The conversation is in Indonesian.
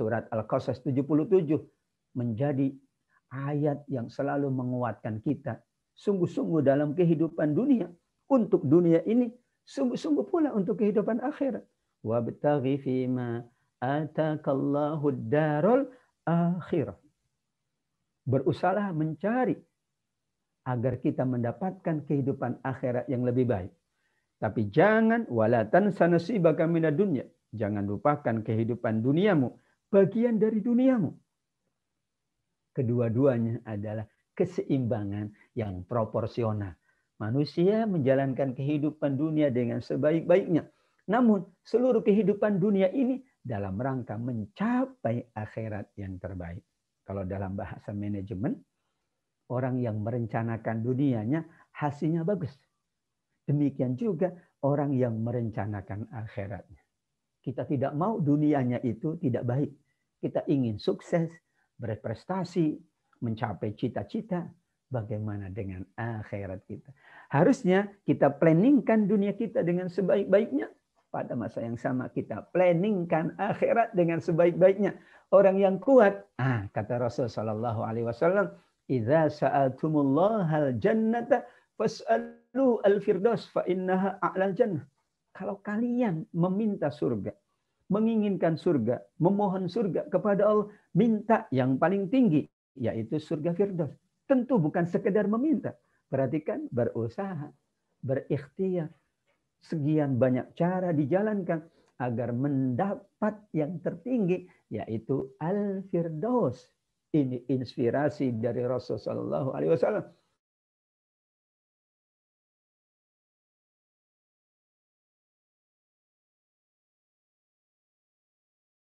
surat Al-Qasas 77 menjadi ayat yang selalu menguatkan kita sungguh-sungguh dalam kehidupan dunia untuk dunia ini sungguh-sungguh pula untuk kehidupan akhirat wabtaghi fima atakallahu darul akhirah Berusaha mencari agar kita mendapatkan kehidupan akhirat yang lebih baik. Tapi jangan walatan sanasi baka dunia. Jangan lupakan kehidupan duniamu bagian dari duniamu. Kedua-duanya adalah keseimbangan yang proporsional. Manusia menjalankan kehidupan dunia dengan sebaik-baiknya. Namun seluruh kehidupan dunia ini dalam rangka mencapai akhirat yang terbaik. Kalau dalam bahasa manajemen, orang yang merencanakan dunianya hasilnya bagus. Demikian juga orang yang merencanakan akhiratnya. Kita tidak mau dunianya itu tidak baik. Kita ingin sukses, berprestasi, mencapai cita-cita. Bagaimana dengan akhirat kita? Harusnya kita planningkan dunia kita dengan sebaik-baiknya. Pada masa yang sama kita planningkan akhirat dengan sebaik-baiknya. Orang yang kuat, ah, kata Rasul Shallallahu Alaihi Wasallam, saatumullah hal jannata fas'alu al-firdaus fa innaha a'lal jannah." kalau kalian meminta surga, menginginkan surga, memohon surga kepada Allah, minta yang paling tinggi, yaitu surga firdaus. Tentu bukan sekedar meminta. Perhatikan berusaha, berikhtiar. Sekian banyak cara dijalankan agar mendapat yang tertinggi, yaitu al-firdaus. Ini inspirasi dari Rasulullah SAW.